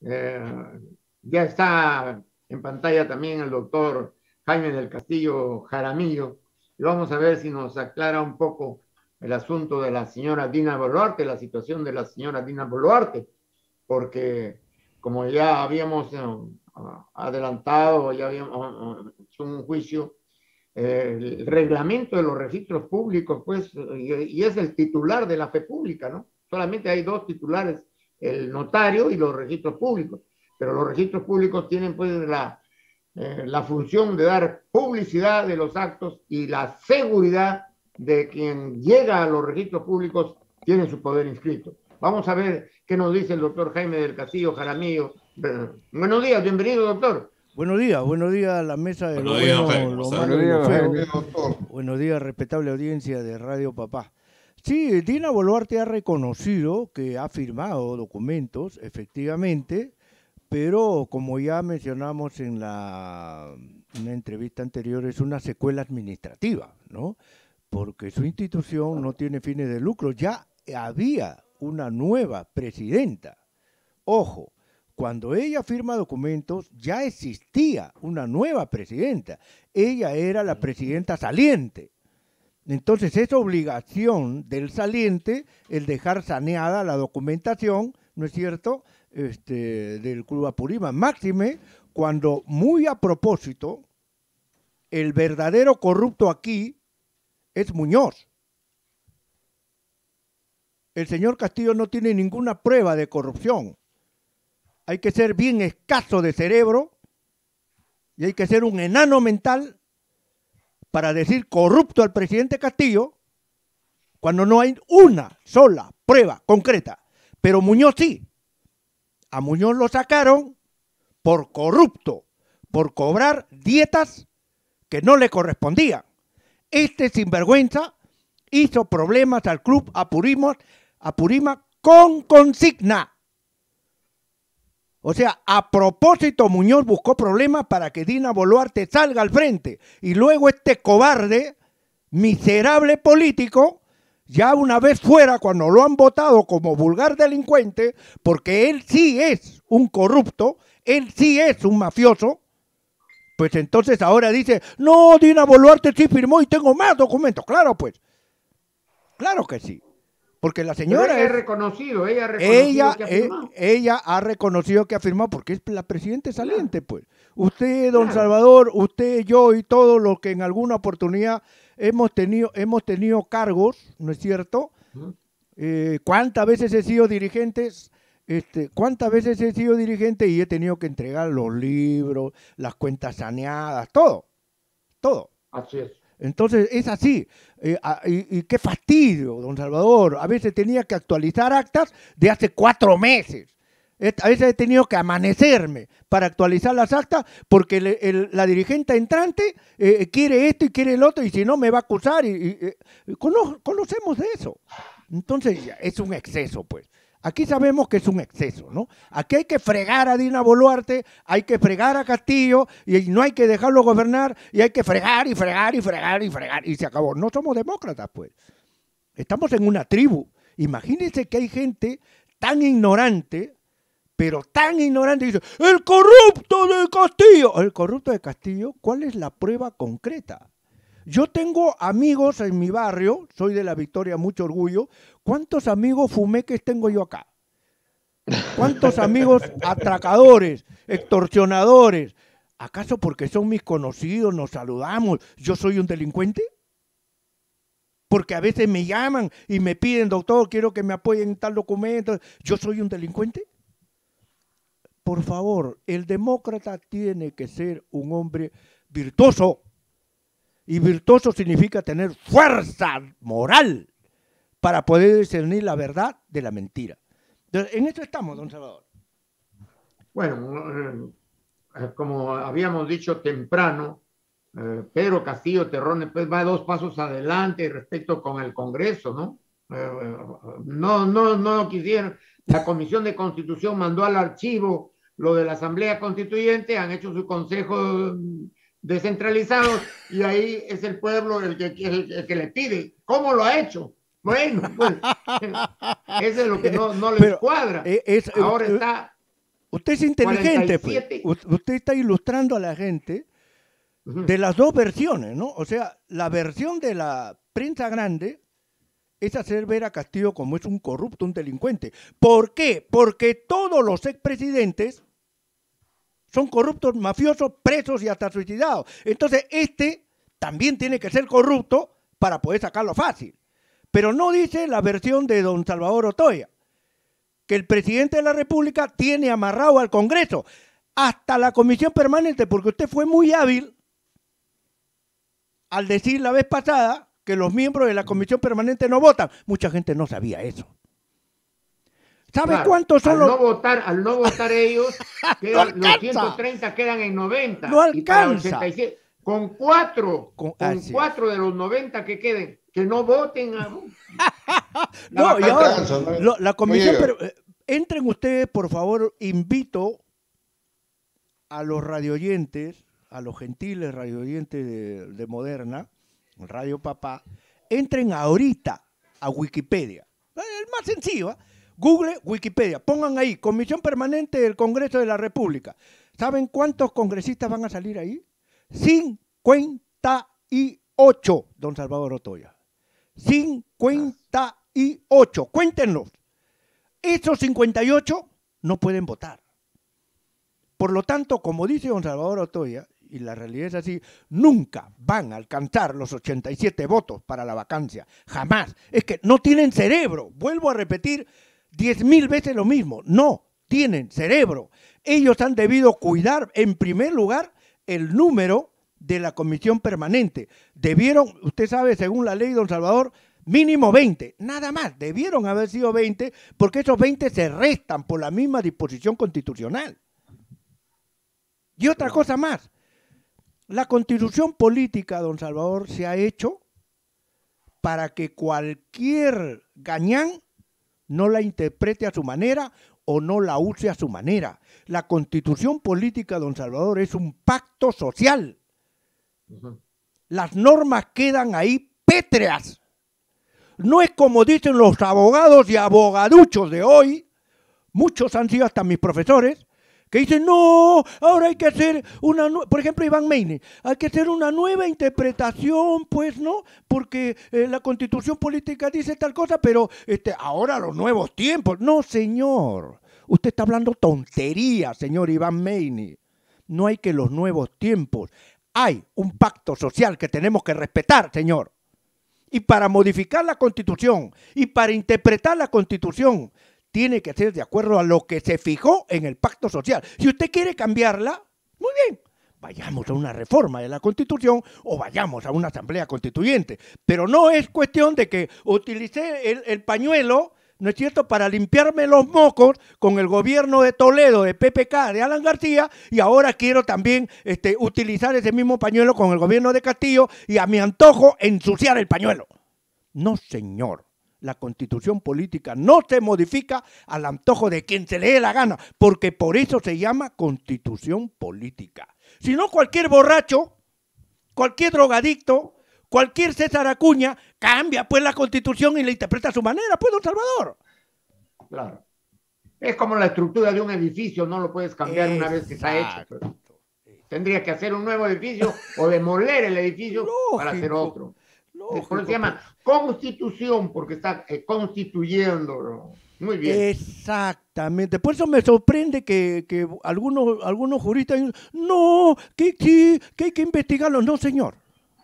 Eh, ya está en pantalla también el doctor Jaime del Castillo Jaramillo. Y vamos a ver si nos aclara un poco el asunto de la señora Dina Boluarte, la situación de la señora Dina Boluarte, porque como ya habíamos eh, adelantado, ya habíamos eh, un juicio, el reglamento de los registros públicos, pues, y, es el titular de la fe pública, ¿no? Solamente hay dos titulares el notario y los registros públicos. Pero los registros públicos tienen pues la, eh, la función de dar publicidad de los actos y la seguridad de quien llega a los registros públicos tiene su poder inscrito. Vamos a ver qué nos dice el doctor Jaime del Castillo Jaramillo. Buenos días, bienvenido doctor. Buenos días, buenos días a la mesa de los buenos Buenos días, respetable audiencia de Radio Papá. Sí, Dina Boluarte ha reconocido que ha firmado documentos, efectivamente, pero como ya mencionamos en la una entrevista anterior, es una secuela administrativa, ¿no? Porque su institución no tiene fines de lucro. Ya había una nueva presidenta. Ojo, cuando ella firma documentos, ya existía una nueva presidenta. Ella era la presidenta saliente entonces es obligación del saliente el dejar saneada la documentación, ¿no es cierto?, este, del Club Apurima. Máxime, cuando muy a propósito, el verdadero corrupto aquí es Muñoz. El señor Castillo no tiene ninguna prueba de corrupción. Hay que ser bien escaso de cerebro y hay que ser un enano mental para decir corrupto al presidente Castillo cuando no hay una sola prueba concreta. Pero Muñoz sí. A Muñoz lo sacaron por corrupto, por cobrar dietas que no le correspondían. Este sinvergüenza hizo problemas al club Apurima con consigna. O sea, a propósito Muñoz buscó problemas para que Dina Boluarte salga al frente. Y luego este cobarde, miserable político, ya una vez fuera, cuando lo han votado como vulgar delincuente, porque él sí es un corrupto, él sí es un mafioso, pues entonces ahora dice, no, Dina Boluarte sí firmó y tengo más documentos. Claro, pues. Claro que sí. Porque la señora. ha reconocido, ella ha reconocido que ha eh, firmado. ella ha reconocido que ha porque es la presidenta saliente, pues. Usted, don Salvador, usted, yo y todos los que en alguna oportunidad hemos tenido, hemos tenido cargos, ¿no es cierto? Eh, ¿Cuántas veces he sido dirigente? Este, ¿Cuántas veces he sido dirigente y he tenido que entregar los libros, las cuentas saneadas, todo? Todo. Así es. Entonces es así. Eh, y, qué fastidio, don Salvador. A veces tenía que actualizar actas de hace cuatro meses. A veces he tenido que amanecerme para actualizar las actas porque la dirigente entrante eh, quiere esto y quiere el otro y si no me va a acusar. Y, eh, conocemos de eso. Entonces es un exceso, pues. Aquí sabemos que es un exceso, ¿no? Aquí hay que fregar a Dina Boluarte, hay que fregar a Castillo y no hay que dejarlo gobernar y hay que fregar y fregar y fregar y fregar y se acabó. No somos demócratas, pues. Estamos en una tribu. Imagínense que hay gente tan ignorante, pero tan ignorante, y dice, el corrupto de Castillo. ¿El corrupto de Castillo? ¿Cuál es la prueba concreta? Yo tengo amigos en mi barrio, soy de la Victoria, mucho orgullo. ¿Cuántos amigos fumeques tengo yo acá? ¿Cuántos amigos atracadores, extorsionadores? ¿Acaso porque son mis conocidos nos saludamos? ¿Yo soy un delincuente? Porque a veces me llaman y me piden, doctor, quiero que me apoyen en tal documento. ¿Yo soy un delincuente? Por favor, el demócrata tiene que ser un hombre virtuoso, y virtuoso significa tener fuerza moral para poder discernir la verdad de la mentira. en esto estamos, don Salvador. Bueno, eh, eh, como habíamos dicho temprano, eh, Pedro Castillo Terrones pues, va dos pasos adelante respecto con el Congreso, ¿no? no, no, no quisieron. La Comisión de Constitución mandó al archivo lo de la Asamblea Constituyente, han hecho su consejo descentralizados y ahí es el pueblo el que, que le pide. ¿Cómo lo ha hecho? Bueno, pues, eso es lo que no, le cuadra. Eh, es, eh, Ahora eh, está. Usted es inteligente, pues. usted está ilustrando a la gente de las dos versiones, ¿no? O sea, la versión de la prensa grande es hacer ver a Castillo como es un corrupto, un delincuente. ¿Por qué? Porque todos los expresidentes son corruptos, mafiosos, presos y hasta suicidados. Entonces, este también tiene que ser corrupto para poder sacarlo fácil. Pero no dice la versión de don Salvador Otoya, que el presidente de la República tiene amarrado al Congreso, hasta la comisión permanente, porque usted fue muy hábil al decir la vez pasada que los miembros de la comisión permanente no votan. Mucha gente no sabía eso. ¿Sabe cuántos son los... No votar, al no votar ellos, los 130 quedan en 90. No alcanza. con cuatro, con, cuatro de los 90 que queden, que no voten. A... no, y la comisión, eh, entren ustedes, por favor, invito a los radioyentes, a los gentiles radioyentes de, Moderna, Radio Papá, entren ahorita a Wikipedia. El más sencillo, ¿eh? Google, Wikipedia. Pongan ahí, Comisión Permanente del Congreso de la República. ¿Saben cuántos congresistas van a salir ahí? 58, don Salvador Otoya. 58. Cuéntenos. Esos 58 no pueden votar. Por lo tanto, como dice don Salvador Otoya, y la realidad es así, nunca van a alcanzar los 87 votos para la vacancia. Jamás. Es que no tienen cerebro. Vuelvo a repetir, diez mil veces lo mismo. No, tienen cerebro. Ellos han debido cuidar, en primer lugar, el número de la comisión permanente. Debieron, usted sabe, según la ley de Don Salvador, mínimo 20, nada más. Debieron haber sido 20 porque esos 20 se restan por la misma disposición constitucional. Y otra cosa más, la constitución política, don Salvador, se ha hecho para que cualquier gañán no la interprete a su manera o no la use a su manera. La constitución política, don Salvador, es un pacto social. Las normas quedan ahí pétreas. No es como dicen los abogados y abogaduchos de hoy, muchos han sido hasta mis profesores, que dicen, no, ahora hay que hacer una, por ejemplo, Iván Meine, hay que hacer una nueva interpretación, pues, ¿no? Porque eh, la constitución política dice tal cosa, pero este, ahora los nuevos tiempos. No, señor, usted está hablando tontería, señor Iván Meine. No hay que los nuevos tiempos. Hay un pacto social que tenemos que respetar, señor. Y para modificar la constitución y para interpretar la constitución, tiene que ser de acuerdo a lo que se fijó en el pacto social. Si usted quiere cambiarla, muy bien, vayamos a una reforma de la Constitución o vayamos a una asamblea constituyente. Pero no es cuestión de que utilicé el, pañuelo, ¿no es cierto?, para limpiarme los mocos con el gobierno de Toledo, de PPK, de Alan García, y ahora quiero también este, utilizar ese mismo pañuelo con el gobierno de Castillo y a mi antojo ensuciar el pañuelo. No, señor la constitución política no se modifica al antojo de quien se le dé la gana, porque por eso se llama constitución política. Si no, cualquier borracho, cualquier drogadicto, cualquier César Acuña, cambia pues la constitución y la interpreta a su manera, pues don Salvador. Claro. Es como la estructura de un edificio, no lo puedes cambiar una vez que está hecho. Pues. tendría que hacer un nuevo edificio o demoler el edificio para hacer otro se pues. llama? Constitución, porque está eh, constituyéndolo. Muy bien. Exactamente. Por eso me sorprende que, algunos, algunos juristas dicen, no, que, que hay que investigarlo. No, señor.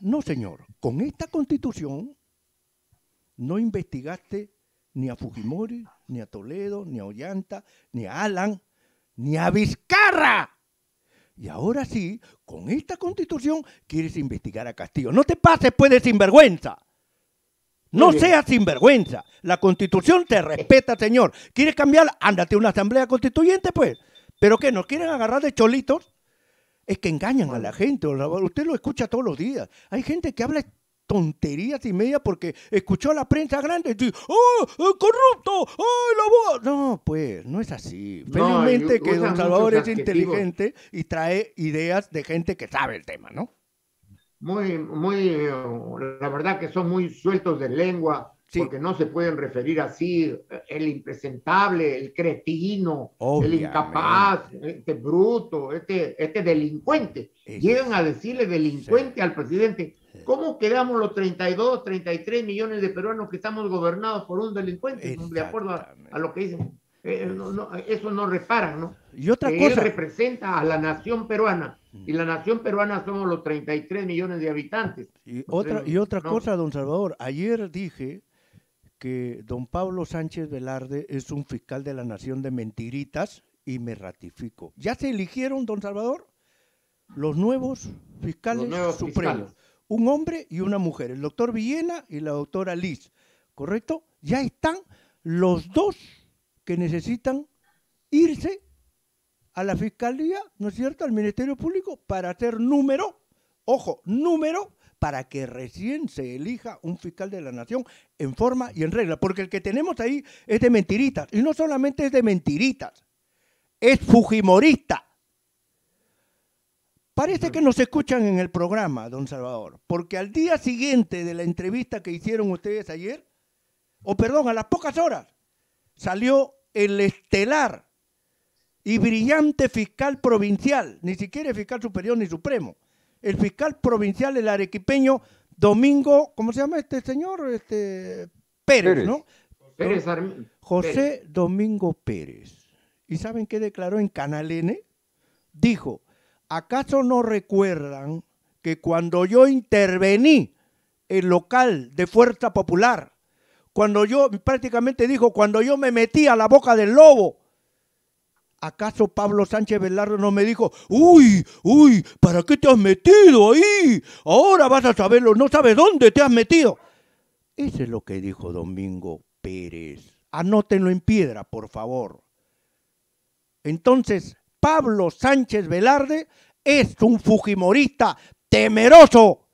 No, señor. Con esta constitución no investigaste ni a Fujimori, ni a Toledo, ni a Ollanta, ni a Alan, ni a Vizcarra. Y ahora sí, con esta constitución quieres investigar a Castillo. No te pases, pues, de sinvergüenza. No seas sinvergüenza. La constitución te respeta, señor. ¿Quieres cambiar? Ándate a una asamblea constituyente, pues. ¿Pero qué? ¿Nos quieren agarrar de cholitos? Es que engañan a la gente. Usted lo escucha todos los días. Hay gente que habla tonterías y media porque escuchó la prensa grande y ¡oh, eh, corrupto! ¡oh, la voz No, pues, no es así. Felizmente que Don Salvador es inteligente y trae ideas de gente que sabe el tema, ¿no? Muy, muy, eh, la verdad que son muy sueltos de lengua. Porque no se pueden referir así, eh, el impresentable, el cretino, el incapaz, este bruto, este, este delincuente. Llegan a decirle delincuente al presidente ¿Cómo quedamos los 32, 33 millones de peruanos que estamos gobernados por un delincuente? De acuerdo a, lo que dicen. Eh, eh, eso no repara, ¿no? Y otra cosa. Él representa a la nación peruana. Mm. Y la nación peruana somos los 33 millones de habitantes. Y otra, y otra cosa, don Salvador. Ayer dije que don Pablo Sánchez Velarde es un fiscal de la nación de mentiritas y me ratifico. ¿Ya se eligieron, don Salvador? Los nuevos fiscales supremos un hombre y una mujer, el doctor Villena y la doctora Liz, ¿correcto? Ya están los dos que necesitan irse a la Fiscalía, ¿no es cierto?, al Ministerio Público para hacer número, ojo, número, para que recién se elija un fiscal de la Nación en forma y en regla, porque el que tenemos ahí es de mentiritas, y no solamente es de mentiritas, es fujimorista. Parece que nos escuchan en el programa, don Salvador, porque al día siguiente de la entrevista que hicieron ustedes ayer, o perdón, a las pocas horas, salió el estelar y brillante fiscal provincial, ni siquiera fiscal superior ni supremo, el fiscal provincial, el arequipeño Domingo, ¿cómo se llama este señor? Este Pérez, ¿no? Pérez José Domingo Pérez. ¿Y saben qué declaró en Canal N? Dijo, ¿acaso no recuerdan que cuando yo intervení el local de Fuerza Popular, cuando yo prácticamente dijo, cuando yo me metí a la boca del lobo, ¿acaso Pablo Sánchez Velardo no me dijo, uy, uy, ¿para qué te has metido ahí? Ahora vas a saberlo, no sabes dónde te has metido. Eso es lo que dijo Domingo Pérez. Anótenlo en piedra, por favor. Entonces, Pablo Sánchez Velarde es un fujimorista temeroso.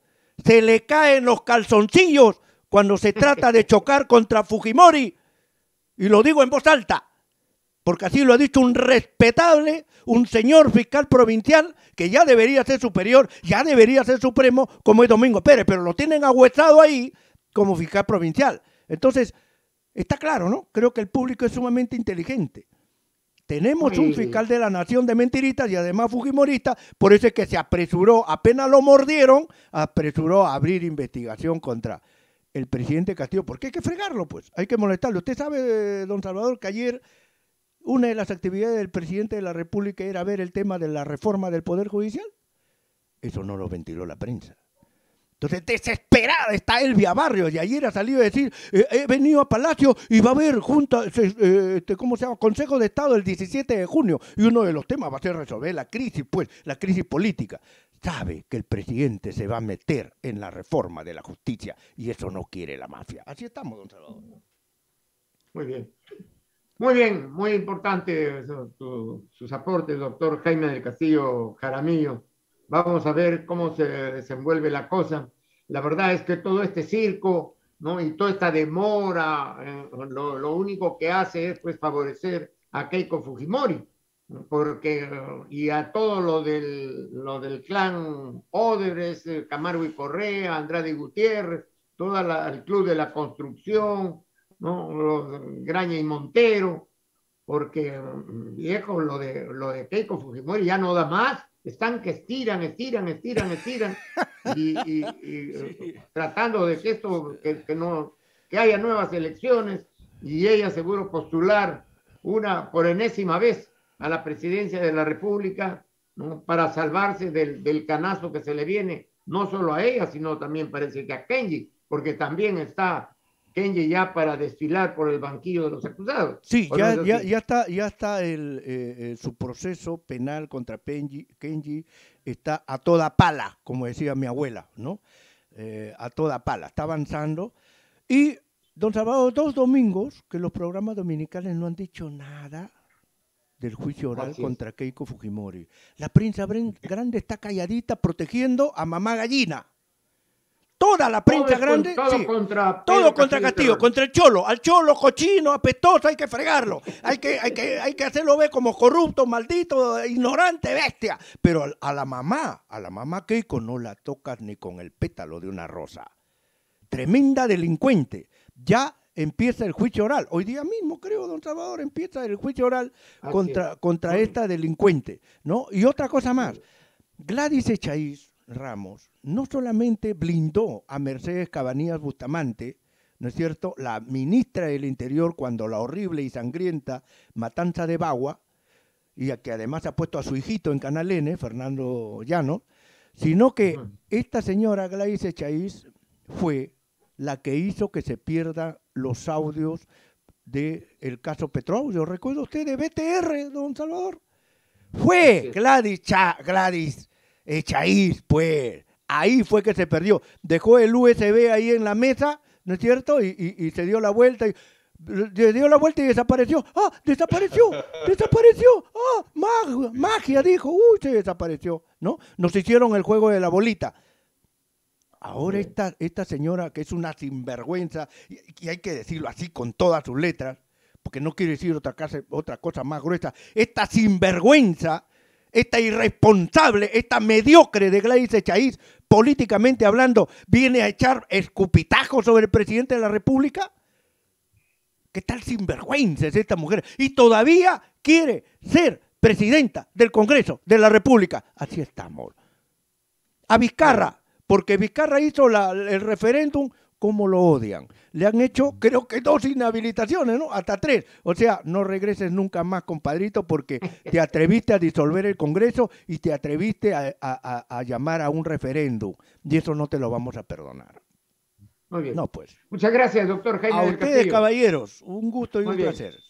Se le caen los calzoncillos cuando se trata de chocar contra Fujimori. Y lo digo en voz alta, porque así lo ha dicho un respetable, un señor fiscal provincial que ya debería ser superior, ya debería ser supremo, como es Domingo Pérez, pero lo tienen aguestado ahí como fiscal provincial. Entonces, está claro, ¿no? Creo que el público es sumamente inteligente. Tenemos un fiscal de la nación de mentiritas y además fujimorista, por eso es que se apresuró, apenas lo mordieron, apresuró a abrir investigación contra el presidente Castillo. Porque hay que fregarlo, pues, hay que molestarlo. Usted sabe, don Salvador, que ayer una de las actividades del presidente de la República era ver el tema de la reforma del Poder Judicial. Eso no lo ventiló la prensa. Entonces, desesperada está Elvia barrio. Y ayer ha salido a decir, eh, he venido a Palacio y va a haber junta, eh, este, ¿cómo se llama? Consejo de Estado el 17 de junio. Y uno de los temas va a ser resolver la crisis, pues, la crisis política. Sabe que el presidente se va a meter en la reforma de la justicia y eso no quiere la mafia. Así estamos, don Salvador. Muy bien. Muy bien, muy importante eh, su, sus aportes, doctor Jaime del Castillo Jaramillo. Vamos a ver cómo se desenvuelve la cosa. La verdad es que todo este circo ¿no? y toda esta demora, eh, lo, único que hace es pues, favorecer a Keiko Fujimori, porque, eh, y a todo lo del, lo del clan Odebrecht, eh, Camargo y Correa, Andrade Gutiérrez, todo el club de la construcción, ¿no? Los, Graña y Montero, porque viejo, lo de, lo de Keiko Fujimori ya no da más, están que estiran, estiran, estiran, estiran, y, tratando de que esto, que, no, que haya nuevas elecciones y ella seguro postular una por enésima vez a la presidencia de la República para salvarse del, del canazo que se le viene, no solo a ella, sino también parece que a Kenji, porque también está Kenji ya para desfilar por el banquillo de los acusados. Sí, ya, está, ya está el, eh, eh, su proceso penal contra Kenji, Kenji está a toda pala, como decía mi abuela, ¿no? Eh, a toda pala, está avanzando. Y, don Salvador, dos domingos que los programas dominicales no han dicho nada del juicio oral contra Keiko Fujimori. La prensa grande está calladita protegiendo a mamá gallina toda la prensa grande. todo, contra, todo contra Castillo, contra el Cholo. Al Cholo, cochino, apetoso, hay que fregarlo. Hay que, hay que, hay que hacerlo ver como corrupto, maldito, ignorante, bestia. Pero a, la mamá, a la mamá Keiko no la tocas ni con el pétalo de una rosa. Tremenda delincuente. Ya empieza el juicio oral. Hoy día mismo, creo, don Salvador, empieza el juicio oral contra, contra esta delincuente. ¿no? Y otra cosa más. Gladys Echaiz, Ramos no solamente blindó a Mercedes Cabanías Bustamante, ¿no es cierto?, la ministra del Interior cuando la horrible y sangrienta matanza de Bagua, y que además ha puesto a su hijito en Canal N, Fernando Llano, sino que esta señora Gladys Echaíz fue la que hizo que se pierdan los audios del caso Petróleo. recuerdo usted de BTR, don Salvador? Fue Gladys, Gladys Echa ahí, pues. Ahí fue que se perdió. Dejó el USB ahí en la mesa, ¿no es cierto? Y, se dio la vuelta y se dio la vuelta y desapareció. ¡Ah! ¡Desapareció! ¡Desapareció! ¡Ah! ¡Magia! dijo. ¡Uy! Se desapareció. ¿No? Nos hicieron el juego de la bolita. Ahora esta, esta señora, que es una sinvergüenza, y, hay que decirlo así con todas sus letras, porque no quiere decir otra otra cosa más gruesa, esta sinvergüenza esta irresponsable, esta mediocre de Gladys Echaíz, políticamente hablando, viene a echar escupitajos sobre el presidente de la República? ¿Qué tal sinvergüenza es esta mujer? Y todavía quiere ser presidenta del Congreso de la República. Así estamos. A Vizcarra, porque Vizcarra hizo el referéndum cómo lo odian. Le han hecho, creo que dos inhabilitaciones, ¿no? Hasta tres. O sea, no regreses nunca más, compadrito, porque te atreviste a disolver el Congreso y te atreviste a, llamar a un referéndum. Y eso no te lo vamos a perdonar. Muy bien. No, pues. Muchas gracias, doctor Jaime. A ustedes, caballeros, un gusto y un placer.